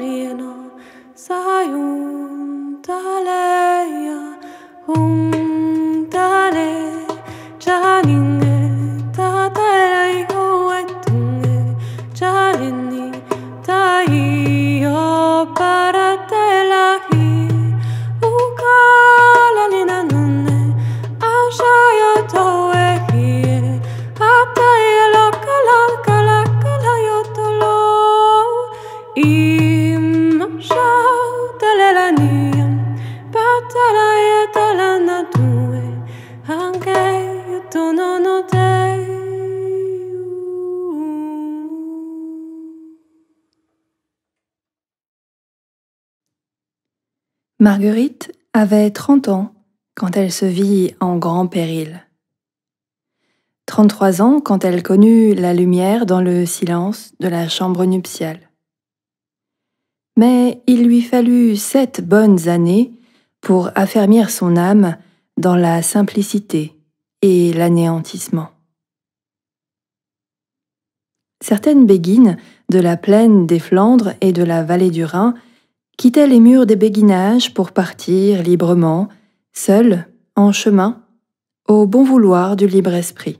alieno sai un taleia un tale Marguerite avait trente ans quand elle se vit en grand péril. trente-trois ans quand elle connut la lumière dans le silence de la chambre nuptiale. Mais il lui fallut sept bonnes années pour affermir son âme dans la simplicité et l'anéantissement. Certaines béguines de la plaine des Flandres et de la vallée du Rhin quittait les murs des béguinages pour partir librement, seul, en chemin, au bon vouloir du libre esprit.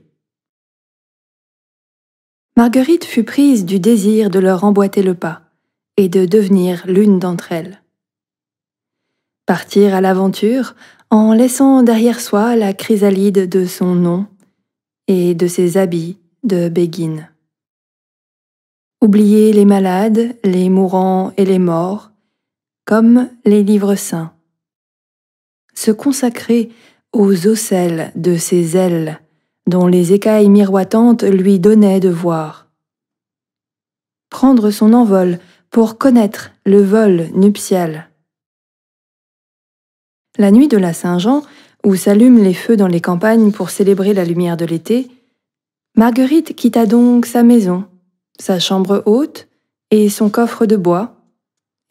Marguerite fut prise du désir de leur emboîter le pas et de devenir l'une d'entre elles. Partir à l'aventure en laissant derrière soi la chrysalide de son nom et de ses habits de béguine. Oublier les malades, les mourants et les morts, comme les livres saints. Se consacrer aux ocelles de ses ailes, dont les écailles miroitantes lui donnaient de voir. Prendre son envol pour connaître le vol nuptial. La nuit de la Saint-Jean, où s'allument les feux dans les campagnes pour célébrer la lumière de l'été, Marguerite quitta donc sa maison, sa chambre haute et son coffre de bois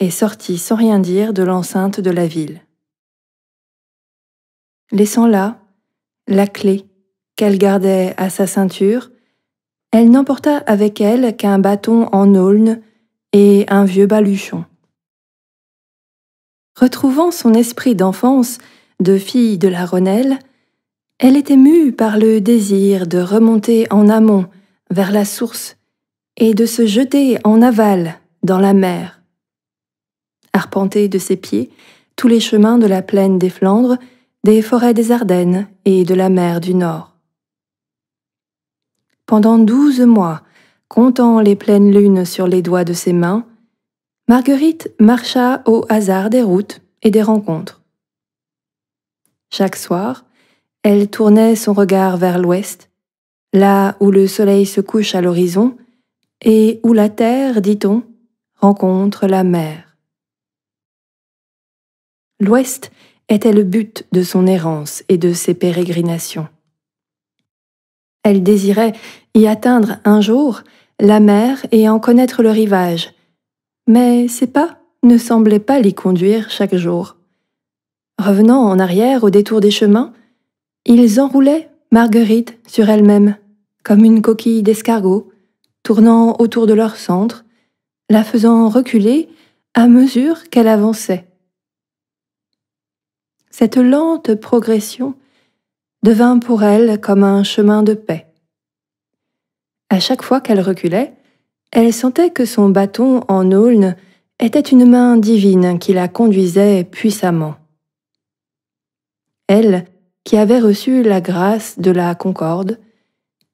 et sortit sans rien dire de l'enceinte de la ville. Laissant là la clé qu'elle gardait à sa ceinture, elle n'emporta avec elle qu'un bâton en aulne et un vieux baluchon. Retrouvant son esprit d'enfance de fille de la Ronelle, elle était mue par le désir de remonter en amont vers la source et de se jeter en aval dans la mer arpenté de ses pieds tous les chemins de la plaine des Flandres, des forêts des Ardennes et de la mer du Nord. Pendant douze mois, comptant les pleines lunes sur les doigts de ses mains, Marguerite marcha au hasard des routes et des rencontres. Chaque soir, elle tournait son regard vers l'ouest, là où le soleil se couche à l'horizon et où la terre, dit-on, rencontre la mer. L'Ouest était le but de son errance et de ses pérégrinations. Elle désirait y atteindre un jour la mer et en connaître le rivage, mais ses pas ne semblaient pas l'y conduire chaque jour. Revenant en arrière au détour des chemins, ils enroulaient Marguerite sur elle-même, comme une coquille d'escargot, tournant autour de leur centre, la faisant reculer à mesure qu'elle avançait cette lente progression devint pour elle comme un chemin de paix. À chaque fois qu'elle reculait, elle sentait que son bâton en aulne était une main divine qui la conduisait puissamment. Elle, qui avait reçu la grâce de la concorde,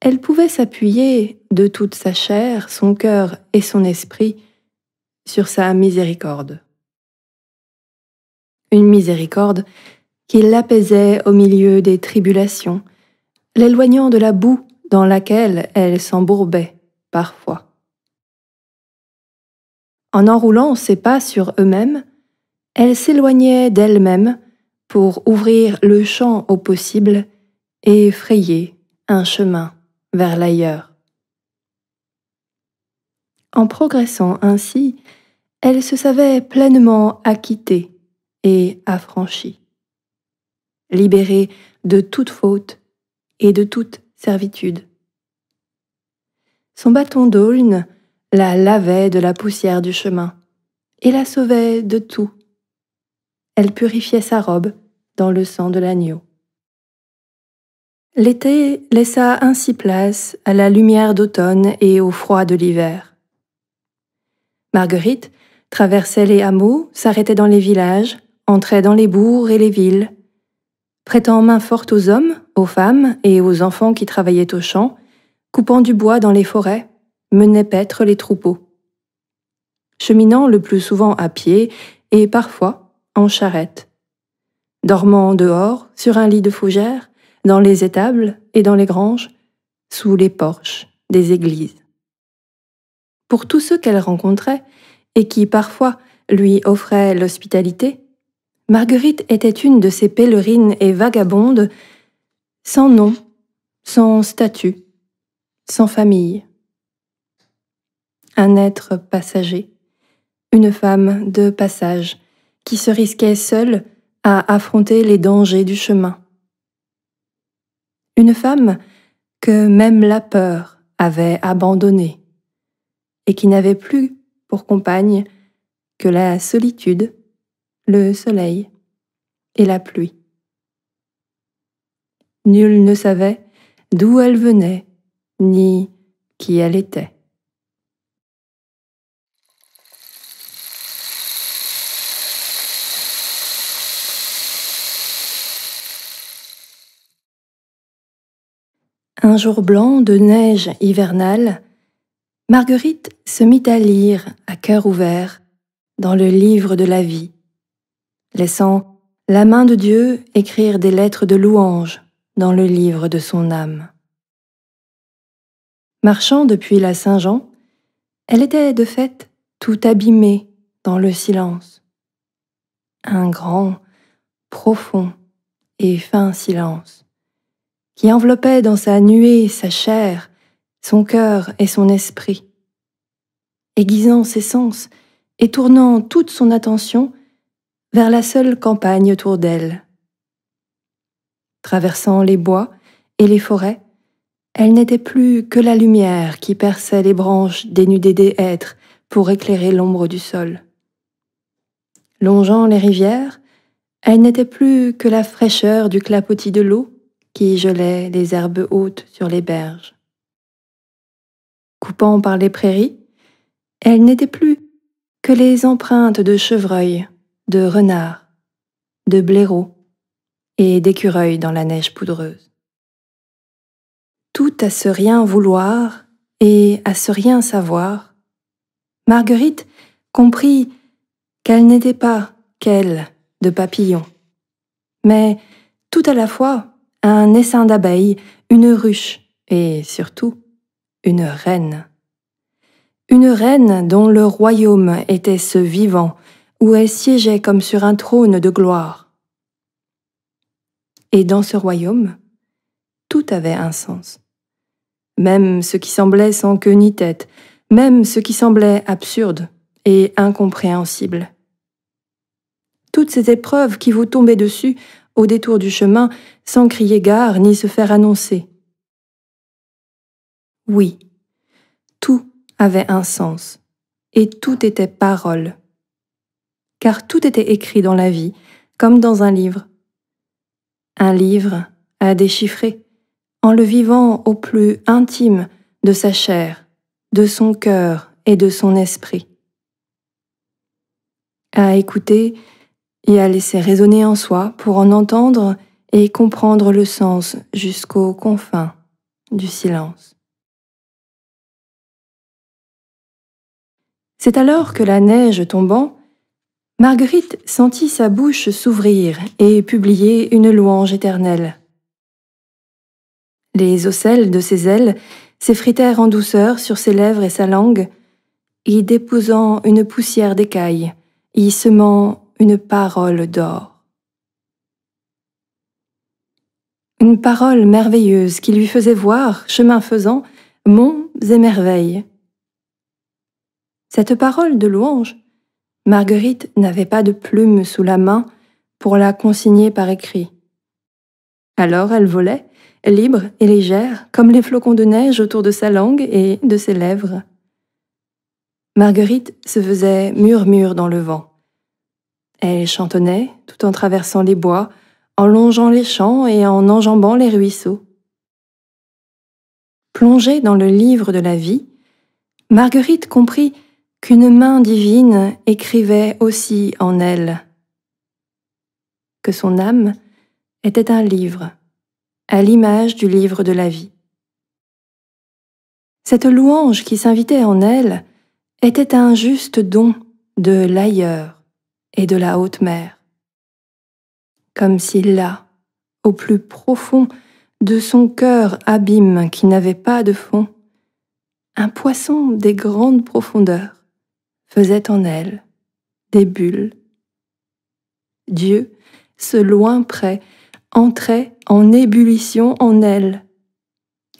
elle pouvait s'appuyer de toute sa chair, son cœur et son esprit sur sa miséricorde une miséricorde, qui l'apaisait au milieu des tribulations, l'éloignant de la boue dans laquelle elle s'embourbait parfois. En enroulant ses pas sur eux-mêmes, elle s'éloignait d'elle-même pour ouvrir le champ au possible et frayer un chemin vers l'ailleurs. En progressant ainsi, elle se savait pleinement acquittée et affranchi, libéré de toute faute et de toute servitude. Son bâton d'aulne la lavait de la poussière du chemin et la sauvait de tout. Elle purifiait sa robe dans le sang de l'agneau. L'été laissa ainsi place à la lumière d'automne et au froid de l'hiver. Marguerite traversait les hameaux, s'arrêtait dans les villages, entrait dans les bourgs et les villes, prêtant main forte aux hommes, aux femmes et aux enfants qui travaillaient aux champs, coupant du bois dans les forêts, menait paître les troupeaux. Cheminant le plus souvent à pied et parfois en charrette. Dormant dehors, sur un lit de fougère, dans les étables et dans les granges, sous les porches des églises. Pour tous ceux qu'elle rencontrait et qui parfois lui offraient l'hospitalité, Marguerite était une de ces pèlerines et vagabondes sans nom, sans statut, sans famille. Un être passager, une femme de passage, qui se risquait seule à affronter les dangers du chemin. Une femme que même la peur avait abandonnée et qui n'avait plus pour compagne que la solitude le soleil et la pluie. Nul ne savait d'où elle venait, ni qui elle était. Un jour blanc de neige hivernale, Marguerite se mit à lire à cœur ouvert dans le livre de la vie laissant la main de Dieu écrire des lettres de louange dans le livre de son âme. Marchant depuis la Saint-Jean, elle était de fait tout abîmée dans le silence. Un grand, profond et fin silence, qui enveloppait dans sa nuée sa chair, son cœur et son esprit, aiguisant ses sens et tournant toute son attention vers la seule campagne autour d'elle. Traversant les bois et les forêts, elle n'était plus que la lumière qui perçait les branches dénudées des hêtres pour éclairer l'ombre du sol. Longeant les rivières, elle n'était plus que la fraîcheur du clapotis de l'eau qui gelait les herbes hautes sur les berges. Coupant par les prairies, elle n'était plus que les empreintes de chevreuils de renards, de blaireaux et d'écureuils dans la neige poudreuse. Tout à ce rien vouloir et à ce rien savoir, Marguerite comprit qu'elle n'était pas qu'elle de papillon, mais tout à la fois un essaim d'abeilles, une ruche et surtout une reine. Une reine dont le royaume était ce vivant où elle siégeait comme sur un trône de gloire. Et dans ce royaume, tout avait un sens. Même ce qui semblait sans queue ni tête, même ce qui semblait absurde et incompréhensible. Toutes ces épreuves qui vous tombaient dessus au détour du chemin sans crier gare ni se faire annoncer. Oui, tout avait un sens, et tout était parole car tout était écrit dans la vie, comme dans un livre. Un livre à déchiffrer, en le vivant au plus intime de sa chair, de son cœur et de son esprit. À écouter et à laisser résonner en soi pour en entendre et comprendre le sens jusqu'aux confins du silence. C'est alors que la neige tombant Marguerite sentit sa bouche s'ouvrir et publier une louange éternelle. Les ocelles de ses ailes s'effritèrent en douceur sur ses lèvres et sa langue, y déposant une poussière d'écailles, y semant une parole d'or. Une parole merveilleuse qui lui faisait voir, chemin faisant, monts et merveilles. Cette parole de louange Marguerite n'avait pas de plume sous la main pour la consigner par écrit. Alors elle volait, libre et légère, comme les flocons de neige autour de sa langue et de ses lèvres. Marguerite se faisait murmure dans le vent. Elle chantonnait tout en traversant les bois, en longeant les champs et en enjambant les ruisseaux. Plongée dans le livre de la vie, Marguerite comprit qu'une main divine écrivait aussi en elle, que son âme était un livre, à l'image du livre de la vie. Cette louange qui s'invitait en elle était un juste don de l'ailleurs et de la haute mer, comme si là, au plus profond de son cœur abîme qui n'avait pas de fond, un poisson des grandes profondeurs faisait en elle des bulles. Dieu, ce loin près, entrait en ébullition en elle.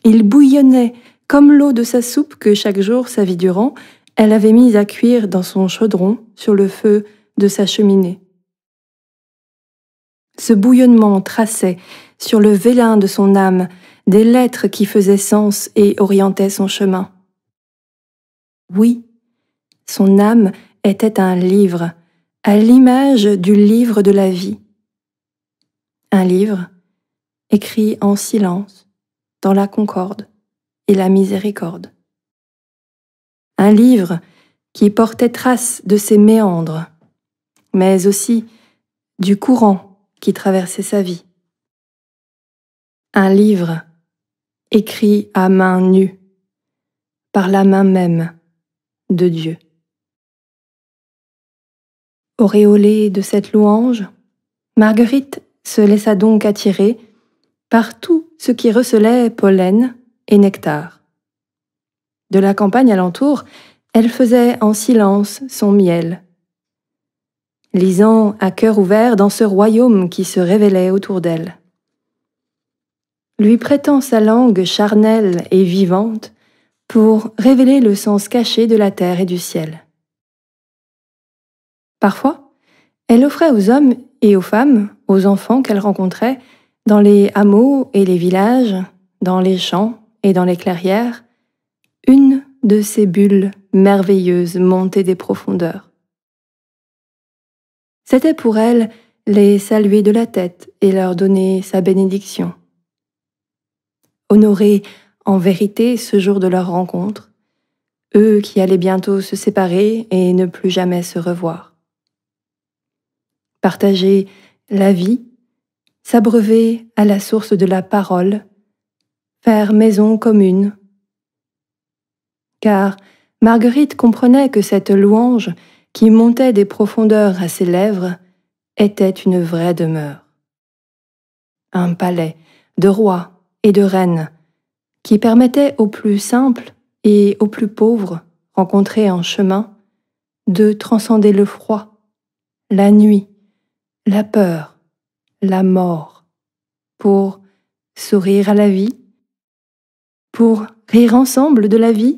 Il bouillonnait comme l'eau de sa soupe que chaque jour, sa vie durant, elle avait mise à cuire dans son chaudron sur le feu de sa cheminée. Ce bouillonnement traçait sur le vélin de son âme des lettres qui faisaient sens et orientaient son chemin. Oui, son âme était un livre, à l'image du livre de la vie. Un livre écrit en silence, dans la concorde et la miséricorde. Un livre qui portait trace de ses méandres, mais aussi du courant qui traversait sa vie. Un livre écrit à main nue, par la main même de Dieu. Auréolée de cette louange, Marguerite se laissa donc attirer par tout ce qui recelait pollen et nectar. De la campagne alentour, elle faisait en silence son miel, lisant à cœur ouvert dans ce royaume qui se révélait autour d'elle. Lui prêtant sa langue charnelle et vivante pour révéler le sens caché de la terre et du ciel. Parfois, elle offrait aux hommes et aux femmes, aux enfants qu'elle rencontrait, dans les hameaux et les villages, dans les champs et dans les clairières, une de ces bulles merveilleuses montées des profondeurs. C'était pour elle les saluer de la tête et leur donner sa bénédiction. Honorer en vérité ce jour de leur rencontre, eux qui allaient bientôt se séparer et ne plus jamais se revoir partager la vie, s'abreuver à la source de la parole, faire maison commune. Car Marguerite comprenait que cette louange qui montait des profondeurs à ses lèvres était une vraie demeure. Un palais de rois et de reines qui permettait aux plus simples et aux plus pauvres rencontrés en chemin de transcender le froid, la nuit la peur, la mort, pour sourire à la vie, pour rire ensemble de la vie,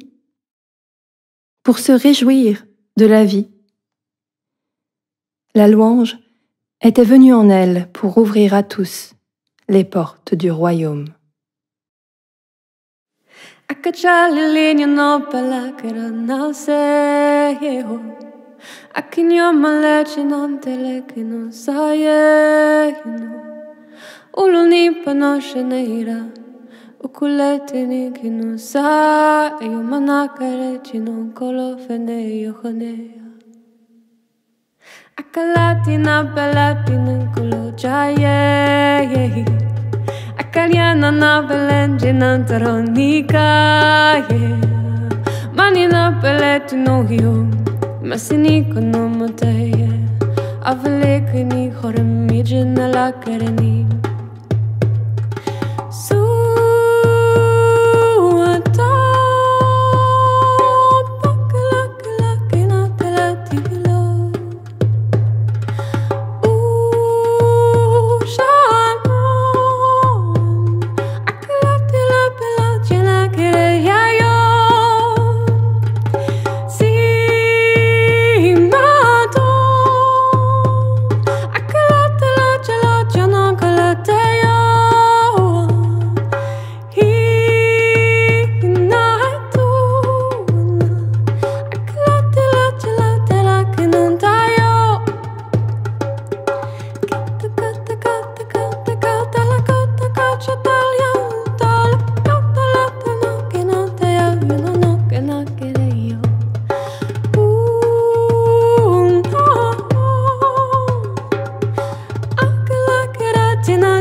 pour se réjouir de la vie. La louange était venue en elle pour ouvrir à tous les portes du royaume. A chi non legge non te le che non sai Uluni panosce neira U kuletini che non sai Io manacare ci non colo fene io honea A colo caliana na belenge nan taronica Mani na peleti no hion Ma se niko non mo te A vele che ni hore mi gen la carenina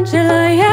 Angela, yeah.